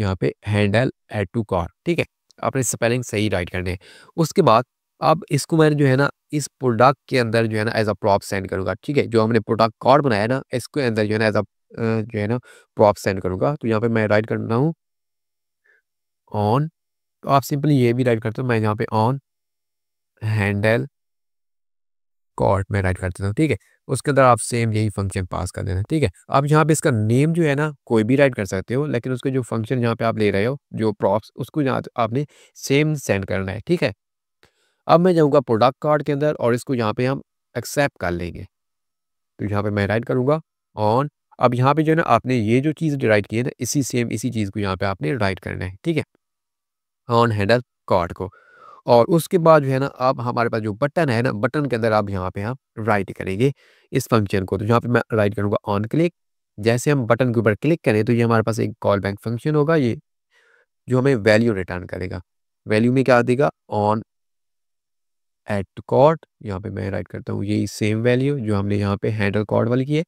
यहाँ पे हैंडल एड टू कार ठीक है आपने स्पेलिंग सही राइट करने उसके बाद अब इसको मैंने जो है ना इस प्रोडक्ट के अंदर जो है ना एज अ प्रॉप सेंड करूँगा ठीक है जो हमने प्रोडक्ट कार्ड बनाया ना इसके अंदर जो है ना एज अ जो है ना प्रॉप सेंड करूँगा तो यहाँ पे मैं राइट करना हूँ ऑन तो आप सिंपली ये भी राइट करते हो मैं यहाँ पे ऑन हैंडल कॉर्ड में राइट कर देता हूँ ठीक है उसके अंदर आप सेम यही फंक्शन पास कर देना ठीक है आप यहाँ पे इसका नेम जो है ना कोई भी राइट कर सकते हो लेकिन उसके जो फंक्शन यहाँ पे आप ले रहे हो जो प्रॉप्स उसको यहाँ आपने सेम सेंड करना है ठीक है अब मैं जाऊँगा प्रोडक्ट कार्ड के अंदर और इसको यहाँ पे हम एक्सेप्ट कर लेंगे तो यहाँ पे मैं राइट करूँगा ऑन अब यहाँ पे जो है ना आपने ये जो चीज़ राइट की है ना इसी सेम इसी चीज़ को यहाँ पे आपने राइट करना है ठीक है ऑन हैंडल कार्ड को और उसके बाद जो है ना आप हमारे पास जो बटन है ना बटन के अंदर आप यहाँ पे आप राइट करेंगे इस फंक्शन को तो यहाँ पे मैं राइट करूँगा ऑन क्लिक जैसे हम बटन के ऊपर क्लिक करें तो ये हमारे पास एक कॉल बैंक फंक्शन होगा ये जो हमें वैल्यू रिटर्न करेगा वैल्यू में क्या देगा ऑन एट कॉर्ड यहाँ पे मैं राइट करता हूँ यही सेम वैल्यू जो हमने यहाँ पे हैंडल कॉर्ड वाली की है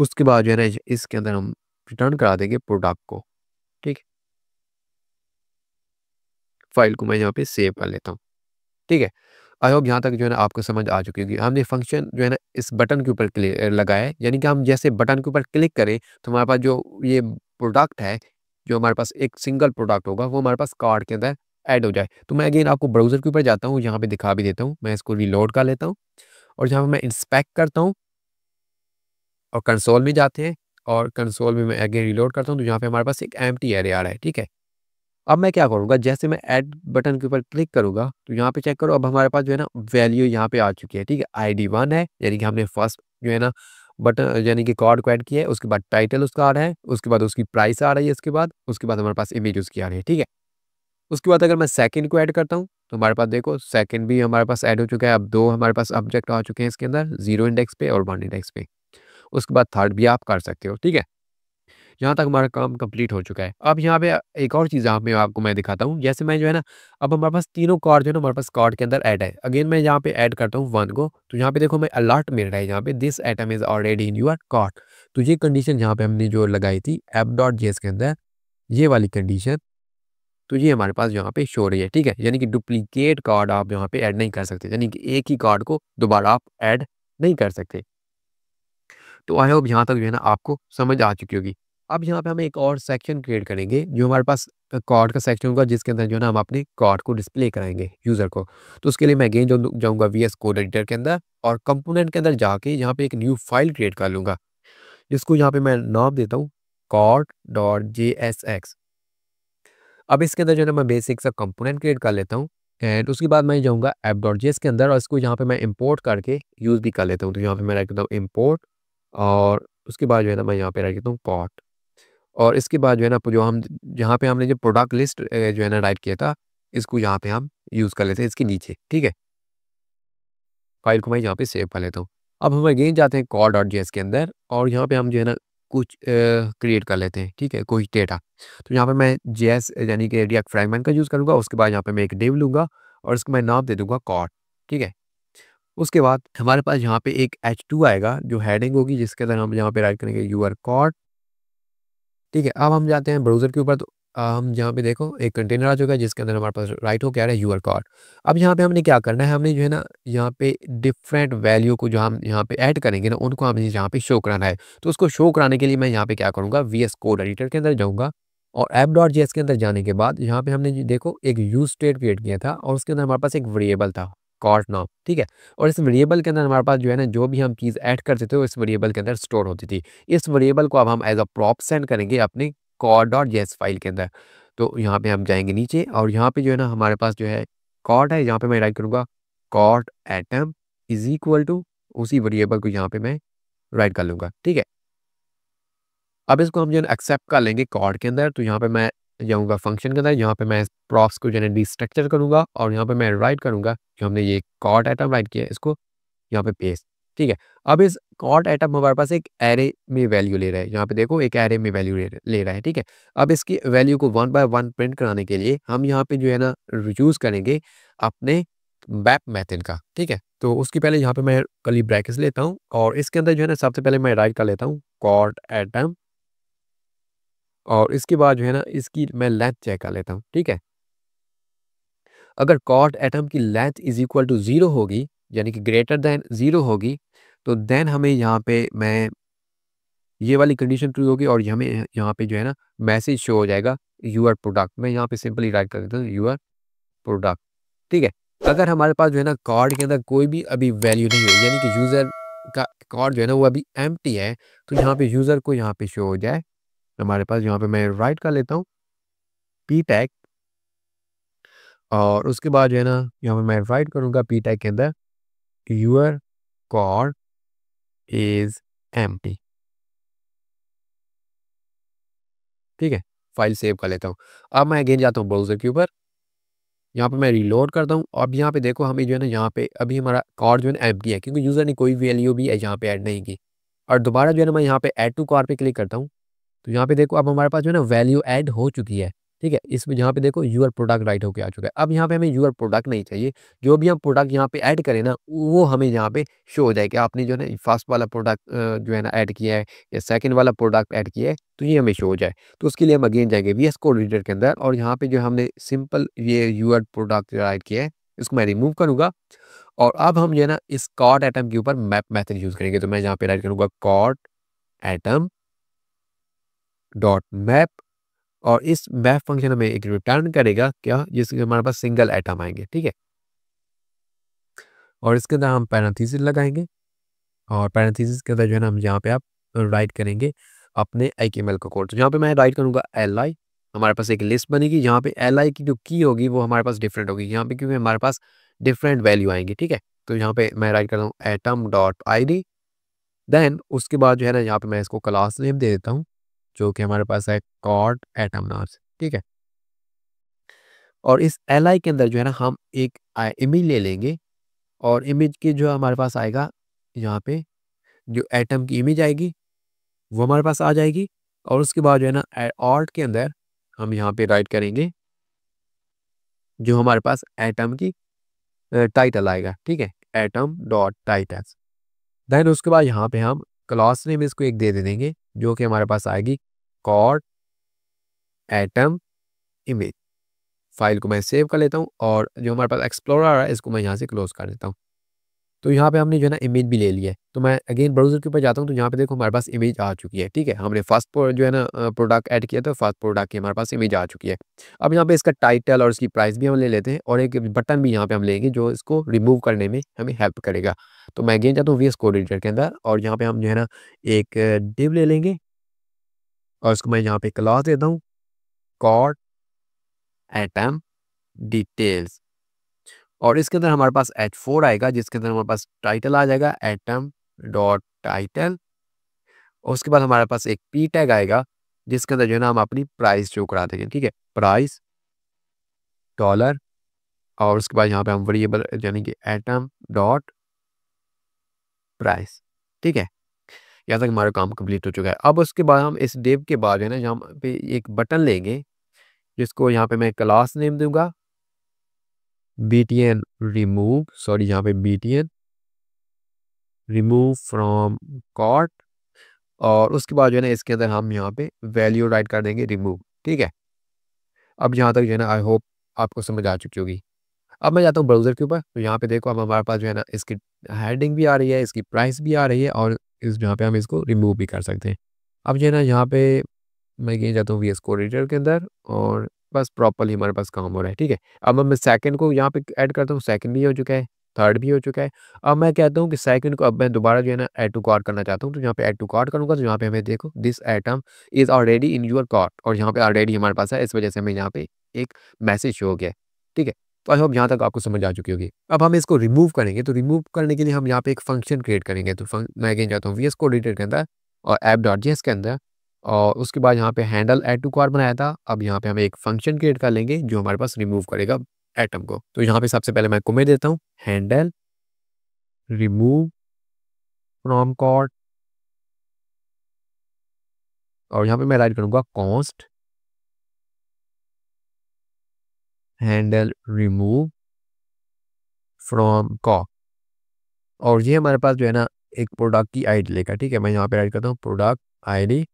उसके बाद जो है ना इसके अंदर हम रिटर्न करा देंगे प्रोडक्ट को ठीक है फाइल को मैं यहाँ पे सेव कर लेता हूँ ठीक है आई होप यहाँ तक जो है ना आपको समझ आ चुकी होगी हमने फंक्शन जो है ना इस बटन के ऊपर लगाया है यानी कि हम जैसे बटन के ऊपर क्लिक करें तो हमारे पास जो ये प्रोडक्ट है जो हमारे पास एक सिंगल प्रोडक्ट होगा वो हमारे पास कार्ड के अंदर ऐड हो जाए तो मैं अगेन आपको ब्राउज़र के ऊपर जाता हूँ यहाँ पे दिखा भी देता हूँ मैं इसको रिलोड कर लेता हूँ और जहाँ पर मैं इंस्पेक्ट करता हूँ और कंसोल में जाते हैं और कंसोल में मैं अगेन रिलोड करता हूँ तो यहाँ पे हमारे पास एक एम टी आ रहा है ठीक है अब मैं क्या करूँगा जैसे मैं ऐड बटन के ऊपर क्लिक करूँगा तो यहाँ पे चेक करो अब हमारे पास जो है ना वैल्यू यहाँ पे आ चुकी है ठीक है आई डी वन है यानी कि हमने फर्स्ट जो है ना बटन यानी कि कॉर्ड को ऐड किया है उसके बाद टाइटल उसका आ रहा है उसके बाद उसकी प्राइस आ रही है उसके बाद उसके बाद हमारे पास इमेज उसकी आ रही है ठीक है उसके बाद अगर मैं सेकेंड को ऐड करता हूँ तो हमारे पास देखो सेकंड भी हमारे पास ऐड हो चुका है अब दो हमारे पास ऑब्जेक्ट आ चुके हैं इसके अंदर जीरो इंडेक्स पे और वन इंडेक्स पे उसके बाद थर्ड भी आप कर सकते हो ठीक है यहाँ तक हमारा काम कंप्लीट हो चुका है अब यहाँ पे एक और चीज़ यहाँ पे आपको मैं दिखाता हूँ जैसे मैं जो है ना अब हमारे पास तीनों कार्ड जो है ना हमारे पास कार्ड के अंदर ऐड है अगेन मैं यहाँ पे ऐड करता हूँ वन को तो यहाँ पे देखो मैं अलर्ट मिल रहा है यहाँ पे this item is already in your card तो ये कंडीशन यहाँ पे हमने जो लगाई थी एप डॉट जे के अंदर ये वाली कंडीशन तो ये हमारे पास यहाँ पे शो रही है ठीक है यानी कि डुप्लीकेट कार्ड आप यहाँ पे ऐड नहीं कर सकते यानी कि एक ही कार्ड को दोबारा आप ऐड नहीं कर सकते तो आई होप यहाँ तक जो है ना आपको समझ आ चुकी होगी अब यहाँ पे हम एक और सेक्शन क्रिएट करेंगे जो हमारे पास कॉर्ड का सेक्शन होगा जिसके अंदर जो है ना हम अपने कॉर्ड को डिस्प्ले कराएंगे यूज़र को तो उसके लिए मैं अगेन जो जाऊँगा वी एस कोड एडिटर के अंदर और कंपोनेंट के अंदर जाके यहाँ पे एक न्यू फाइल क्रिएट कर लूँगा जिसको यहाँ पे मैं नाम देता हूँ cart dot J S X अब इसके अंदर जो है ना मैं बेसिक सा कंपोनेंट क्रिएट कर लेता हूँ एंड उसके बाद मैं जाऊँगा एप डॉट जी के अंदर और इसको यहाँ पे मैं इम्पोर्ट करके यूज़ भी कर लेता हूँ तो यहाँ पे मैं रख देता हूँ इम्पोर्ट और उसके बाद जो है ना मैं यहाँ पे रख देता हूँ कॉट और इसके बाद जो है ना जो हम जहाँ पे हमने जो प्रोडक्ट लिस्ट जो है ना राइट किया था इसको यहाँ पे हम यूज़ कर लेते हैं इसके नीचे ठीक है फाइल को मैं यहाँ पे सेव कर लेता हूँ अब हम अगेन जाते हैं कॉल डॉट जी के अंदर और यहाँ पे हम जो है ना कुछ क्रिएट कर लेते हैं ठीक है कुछ डेटा तो यहाँ पे मैं जे यानी कि रिएक्ट फ्रैगमेंट का यूज़ करूँगा उसके बाद यहाँ पे मैं एक डेव लूँगा और इसको मैं नाम दे दूँगा कॉड ठीक है उसके बाद हमारे पास यहाँ पे एक एच टू आएगा जो हैडिंग होगी जिसके अंदर हम यहाँ पे राइट करेंगे यू आर कॉड ठीक है अब हम जाते हैं ब्राउज़र के ऊपर तो हम यहाँ पे देखो एक कंटेनर आ चुका है जिसके अंदर हमारे पास राइट हो क्या रहा है यूर कार्ड अब यहाँ पे हमने क्या करना है हमने जो है ना यहाँ पे डिफरेंट वैल्यू को जो हम यहाँ पे ऐड करेंगे ना उनको हमें यहाँ पे शो कराना है तो उसको शो कराने के लिए मैं यहाँ पे क्या करूँगा वी एस कोड एडिटर के अंदर जाऊँगा और एप डॉट जी के अंदर जाने के बाद यहाँ पे हमने देखो एक यूज स्टेट क्रिएट किया था और उसके अंदर हमारे पास एक वेरिएबल था कॉट नाम ठीक है और इस वेरिएबल के अंदर हमारे पास जो है ना जो भी हम चीज़ ऐड करते थे वो इस वेरिएबल के अंदर स्टोर होती थी इस वेरिएबल को अब हम एज अ प्रॉप सेंड करेंगे अपने कॉट डॉट जेस फाइल के अंदर तो यहाँ पे हम जाएंगे नीचे और यहाँ पे जो है ना हमारे पास जो है कॉट है यहाँ पे मैं राइट करूँगा cart item is equal to उसी वेरिएबल को यहाँ पे मैं राइट कर लूँगा ठीक है अब इसको हम जो है एक्सेप्ट कर लेंगे कॉर्ड के अंदर तो यहाँ पे मैं जाऊँगा फंक्शन के अंदर यहाँ पे मैं प्रॉप्स को जो है डिस्ट्रक्चर करूँगा और यहाँ पे मैं राइट करूँगा जो हमने ये कॉट आइटम राइट किया इसको यहाँ पे पेस्ट ठीक है अब इस कॉट आइटम हमारे पास एक एरे में वैल्यू ले रहा है यहाँ पे देखो एक एरे में वैल्यू ले रहा है ठीक है अब इसकी वैल्यू को वन बाय वन प्रिंट कराने के लिए हम यहाँ पे जो है ना यूज करेंगे अपने बैप मैथिन का ठीक है तो उसके पहले यहाँ पे मैं कली ब्रैकेट लेता हूँ और इसके अंदर जो है ना सबसे पहले मैं राइट कर लेता हूँ कॉट एटम और इसके बाद जो है ना इसकी मैं लेंथ चेक कर लेता हूँ ठीक है अगर कॉट एटम की length is equal to zero होगी यानी कि ग्रेटर देन ज़ीरो होगी तो देन हमें यहाँ पे मैं ये वाली कंडीशन ट्रू होगी और हमें यहाँ पे जो है ना मैसेज शो हो जाएगा यूअर प्रोडक्ट मैं यहाँ पे सिंपली राइट कर देता हूँ यूर प्रोडक्ट ठीक है अगर हमारे पास जो है ना कॉर्ड के अंदर कोई भी अभी वैल्यू नहीं है यानी कि यूज़र का कार्ड जो है ना वो अभी एम है तो यहाँ पे यूज़र को यहाँ पे शो हो जाए हमारे पास यहाँ पे मैं राइट कर लेता हूँ पी टैग और उसके बाद जो है ना यहाँ पे मैं राइट करूँगा पी टैग के अंदर यूर कॉर इज एम ठीक है फाइल सेव कर लेता हूँ अब मैं अगेन जाता हूँ ब्राउज़र के ऊपर यहाँ पे मैं रीलोड करता हूँ अब यहाँ पे देखो हमें जो है ना यहाँ पे अभी हमारा कार्ड जो है ना एम है क्योंकि यूज़र ने कोई वैल्यू भी यहाँ पे ऐड नहीं की और दोबारा जो है ना मैं यहाँ पे ऐड टू कार पे क्लिक करता हूँ तो यहाँ पे देखो अब हमारे पास जो है ना वैल्यू एड हो चुकी है ठीक है इसमें यहाँ पे देखो यूर प्रोडक्ट राइट होके आ चुका है अब यहाँ पे हमें यूर प्रोडक्ट नहीं चाहिए जो भी हम प्रोडक्ट यहाँ पे ऐड करें ना वो हमें यहाँ पे शो हो जाए कि आपने जो है ना फर्स्ट वाला प्रोडक्ट जो है ना ऐड किया है या सेकंड वाला प्रोडक्ट ऐड किया है तो ये हमें शो हो जाए तो उसके लिए हम अगेन जाएंगे वी एस कोड रीडर के अंदर और यहाँ पे जो हमने सिंपल ये यूर प्रोडक्ट राइट किया है इसको मैं रिमूव करूँगा और अब हम जो है ना इस कॉट आइटम के ऊपर मैप मैथड यूज़ करेंगे तो मैं यहाँ पे राइट करूँगा कॉट आइटम डॉट मैप और इस मैप फंक्शन हमें एक रिटर्न करेगा क्या जिसके हमारे पास सिंगल आइटम आएंगे ठीक है और इसके अंदर हम पैराथीसिस लगाएंगे और पैराथीसिस के अंदर जो है ना हम यहाँ पे आप राइट करेंगे अपने आई के एम एल का कोड तो यहाँ पे मैं राइट करूँगा एल आई हमारे पास एक लिस्ट बनेगी यहाँ पे एल आई की जो की होगी वो हमारे पास डिफरेंट होगी यहाँ पे क्योंकि हमारे पास डिफरेंट वैल्यू आएंगी ठीक है तो यहाँ पे मैं राइट करता हूँ item dot I D then उसके बाद जो है ना यहाँ पे मैं इसको क्लास नेम दे देता हूँ जो कि हमारे पास है कॉड एटम नाम से ठीक है और इस एल आई के अंदर जो है ना हम एक इमेज ले लेंगे और इमेज के जो हमारे पास आएगा यहाँ पे जो एटम की इमेज आएगी वो हमारे पास आ जाएगी और उसके बाद जो है ना ऑर्ट के अंदर हम यहाँ पे राइट करेंगे जो हमारे पास एटम की टाइटल आएगा ठीक है एटम डॉट टाइटल देन उसके बाद यहाँ पे हम क्लास नेम इसको एक दे दे देंगे जो कि हमारे पास आएगी कॉट एटम इमेज फाइल को मैं सेव कर लेता हूँ और जो हमारे पास एक्सप्लोरर आ रहा है इसको मैं यहाँ से क्लोज कर देता हूँ तो यहाँ पे हमने जो है ना इमेज भी ले लिया है तो मैं अगेन ब्राउजर के ऊपर जाता हूँ तो यहाँ पे देखो हमारे पास इमेज आ चुकी है ठीक है हमने फर्स्ट जो है ना प्रोडक्ट ऐड किया था फर्स्ट प्रोडक्ट की हमारे पास इमेज आ चुकी है अब यहाँ पे इसका टाइटल और इसकी प्राइस भी हम ले लेते हैं और एक बटन भी यहाँ पे हम लेंगे जो इसको रिमूव करने में हमें हेल्प करेगा तो मैं अगेन जाता हूँ वी कोड एडिटर के अंदर और यहाँ पे हम जो है ना एक डिव ले लेंगे और इसको मैं यहाँ पे क्लास देता हूँ कॉड एटम डिटेल्स और इसके अंदर हमारे पास एच फोर आएगा जिसके अंदर हमारे पास टाइटल आ जाएगा एटम डॉट टाइटल और उसके बाद हमारे पास एक पी टैग आएगा जिसके अंदर जो है ना हम अपनी प्राइस जो करा देंगे ठीक है प्राइस डॉलर और उसके बाद यहाँ पे हम वेरिएबल यानी कि एटम डॉट प्राइस ठीक है यहाँ तक हमारा काम कंप्लीट हो चुका है अब उसके बाद हम इस डेव के बाद जो है ना यहाँ पे एक बटन लेंगे जिसको यहाँ पे मैं क्लास नेम दूंगा btn remove सॉरी यहाँ पे btn remove from cart और उसके बाद जो है ना इसके अंदर हम यहाँ पे वैल्यू राइट कर देंगे रिमूव ठीक है अब यहाँ तक जो है ना आई होप आपको समझ आ चुकी होगी अब मैं जाता हूँ ब्राउज़र के ऊपर तो यहाँ पे देखो अब हमारे पास जो है ना इसकी हेडिंग भी आ रही है इसकी प्राइस भी आ रही है और इस यहाँ पे हम इसको रिमूव भी कर सकते हैं अब जो है ना यहाँ पे मैं ये जाता हूँ वी एस कोडिटर के अंदर और बस प्रॉपरली हमारे पास काम हो रहा है ठीक है अब मैं सेकंड को यहाँ पे ऐड करता हूँ सेकंड भी हो चुका है थर्ड भी हो चुका है अब मैं कहता हूँ कि सेकंड को अब मैं दोबारा जो है ना एड टू कार्ड करना चाहता हूँ तो यहाँ पे एड टू कार्ड करूँगा तो यहाँ पे हमें देखो this item is already in your cart और यहाँ पे ऑलरेडी हमारे पास है इस वजह से हमें यहाँ पे एक मैसेज हो गया ठीक है तो आई होप यहाँ तक आपको समझ आ चुकी होगी अब हम इसको रिमूव करेंगे तो रिमूव करने के लिए हम यहाँ पे एक फंक्शन क्रिएट करेंगे तो मैं कहीं जाता हूँ वी एस कोऑर्डिनेटर के अंदर और एप डॉट जी के अंदर और उसके बाद यहाँ पे हैंडल एड टू कार बनाया था अब यहाँ पे हम एक फंक्शन क्रिएट कर लेंगे जो हमारे पास रिमूव करेगा एटम को तो यहाँ पे सबसे पहले मैं कुमे देता हूँ हैंडल रिमूव फ्रॉम कॉट और यहाँ पे मैं राइट करूंगा कॉस्ट हैंडल रिमूव फ्रॉम कॉ और ये हमारे पास जो है ना एक प्रोडक्ट की आईडी लेगा ठीक है मैं यहाँ पे राइट करता हूँ प्रोडक्ट आईडी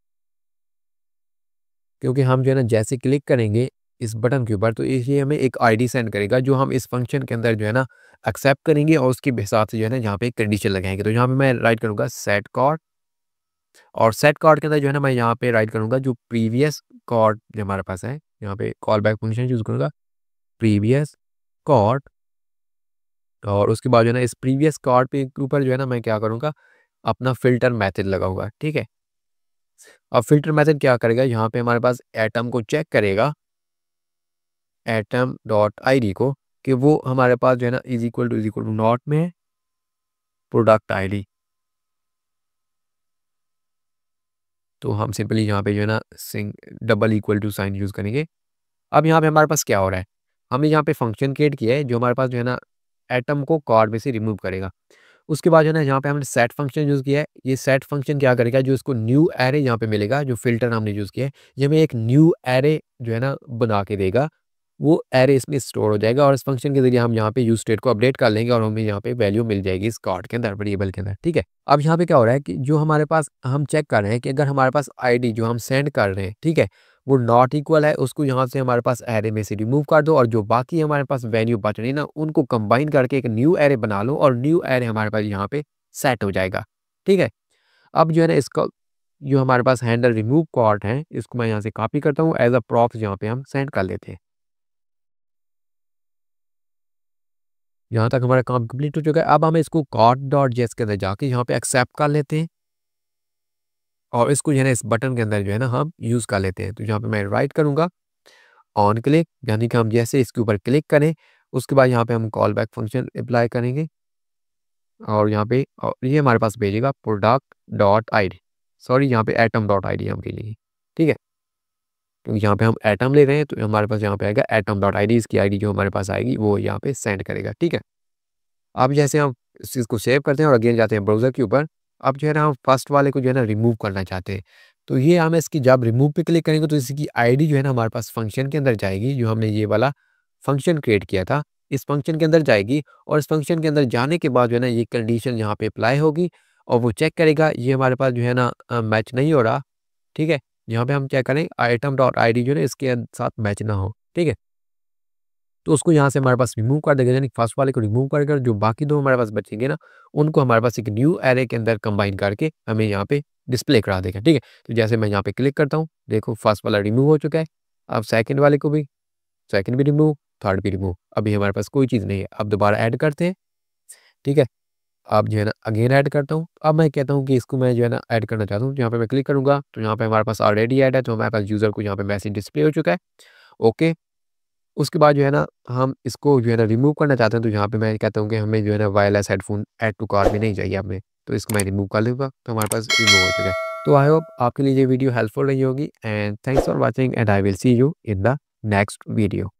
क्योंकि हम जो है ना जैसे क्लिक करेंगे इस बटन के ऊपर तो ये हमें एक आईडी सेंड करेगा जो हम इस फंक्शन के अंदर जो है ना एक्सेप्ट करेंगे और उसके हिसाब से जो है ना यहाँ पे कंडीशन लगाएंगे तो यहाँ पे मैं राइट करूँगा सेट कार्ड और सेट कार्ड के अंदर जो है ना मैं यहाँ पे राइट करूँगा जो प्रीवियस कार्ड जो हमारे पास है यहाँ पे कॉल बैक फंक्शन यूज़ करूँगा प्रीवियस कार्ड और उसके बाद जो है ना इस प्रीवियस कार्ड पे ऊपर जो है ना मैं क्या करूँगा अपना फिल्टर मैथड लगाऊंगा ठीक है अब फिल्टर मेथड क्या करेगा यहाँ पे हमारे पास एटम को चेक करेगा एटम डॉट आई को कि वो हमारे पास जो है ना is equal to is equal to not में प्रोडक्ट आई तो हम सिंपली यहाँ पे जो है ना single double equal to sign use करेंगे अब यहाँ पे हमारे पास क्या हो रहा है हमने यहाँ पे फंक्शन क्रिएट किया है जो हमारे पास जो है ना एटम को कार्ड में से रिमूव करेगा उसके बाद जो है यहाँ पे हमने सेट फंक्शन यूज़ किया है ये सेट फंक्शन क्या करेगा जो इसको न्यू एरे यहाँ पे मिलेगा जो फिल्टर हमने यूज़ किया है ये हमें एक न्यू एरे जो है ना बना के देगा वो एरे इसमें स्टोर हो जाएगा और इस फंक्शन के जरिए हम यहाँ पे यूज स्टेट को अपडेट कर लेंगे और हमें यहाँ पे वैल्यू मिल जाएगी इस कार्ड के अंदर वेरिएबल के अंदर ठीक है अब यहाँ पे क्या हो रहा है कि जो हमारे पास हम चेक कर रहे हैं कि अगर हमारे पास आईडी जो हम सेंड कर रहे हैं ठीक है वो नॉट इक्वल है उसको यहाँ से हमारे पास एरे में से रिमूव कर दो और जो बाकी हमारे पास वैल्यू बच रही ना उनको कंबाइन करके एक न्यू एरे बना लो और न्यू एरे हमारे पास यहाँ पे सेट हो जाएगा ठीक है अब जो है ना इसका जो हमारे पास हैंडल रिमूव कॉर्ड है इसको मैं यहाँ से कॉपी करता हूँ एज अ प्रॉप्स यहाँ पे हम सेंड कर लेते हैं यहाँ तक हमारा काम कंप्लीट हो चुका है अब हम इसको कॉट डॉट जेस के अंदर जाके यहाँ पे एक्सेप्ट कर लेते हैं और इसको जो है ना इस बटन के अंदर जो है ना हम यूज़ कर लेते हैं तो यहाँ पे मैं राइट करूँगा ऑन क्लिक यानी कि हम जैसे इसके ऊपर क्लिक करें उसके बाद यहाँ पे हम कॉल बैक फंक्शन अप्लाई करेंगे और यहाँ पे और ये हमारे पास भेजेगा प्रोडक्ट डॉट आई सॉरी यहाँ पे एटम डॉट आई हम भेजेंगे ठीक है क्योंकि यहाँ पे हम एटम ले रहे हैं तो हमारे पास यहाँ पे आएगा एटम डॉट आई इसकी आई जो हमारे पास आएगी वो यहाँ पे सेंड करेगा ठीक है अब जैसे हम इसको सेव करते हैं और अगेन जाते हैं ब्राउज़र के ऊपर अब जो है ना हम फर्स्ट वाले को जो है ना रिमूव करना चाहते हैं तो ये हम इसकी जब रिमूव पे क्लिक करेंगे तो इसकी आईडी जो है ना हमारे पास फंक्शन के अंदर जाएगी जो हमने ये वाला फंक्शन क्रिएट किया था इस फंक्शन के अंदर जाएगी और इस फंक्शन के अंदर जाने के बाद जो है ना ये कंडीशन यहाँ पे अप्लाई होगी और वो चेक करेगा ये हमारे पास जो है ना मैच नहीं हो रहा ठीक है यहाँ पे हम चेक करें आइटम डॉट आई जो है इसके साथ मैच ना हो ठीक है तो उसको यहाँ से हमारे पास रिमूव कर देगा यानी फर्स्ट वाले को रिमूव कर जो बाकी दो हमारे पास बचेंगे ना उनको हमारे पास एक न्यू एरे के अंदर कंबाइन करके हमें यहाँ पे डिस्प्ले करा देगा ठीक है तो जैसे मैं यहाँ पे क्लिक करता हूँ देखो फर्स्ट वाला रिमूव हो चुका है अब सेकेंड वाले को भी सेकेंड भी रिमूव थर्ड भी रिमूव अभी हमारे पास कोई चीज़ नहीं है अब दोबारा ऐड करते हैं ठीक है अब जो है ना अगेन ऐड करता हूँ अब मैं कहता हूँ कि इसको मैं जो है ना ऐड करना चाहता हूँ तो यहाँ पे मैं क्लिक करूँगा तो यहाँ पे हमारे पास ऑलरेडी ऐड है तो हमारे पास यूज़र को यहाँ पे मैसेज डिस्प्ले हो चुका है ओके उसके बाद जो है ना हम इसको जो है ना रिमूव करना चाहते हैं तो यहाँ पे मैं कहता हूँ कि हमें जो है ना wireless headphone add to cart में नहीं चाहिए हमें तो इसको मैं रिमूव कर लूँगा तो हमारे पास रिमूव हो चुका है तो आई होप आपके लिए ये वीडियो हेल्पफुल रही होगी and thanks for watching and I will see you in the next video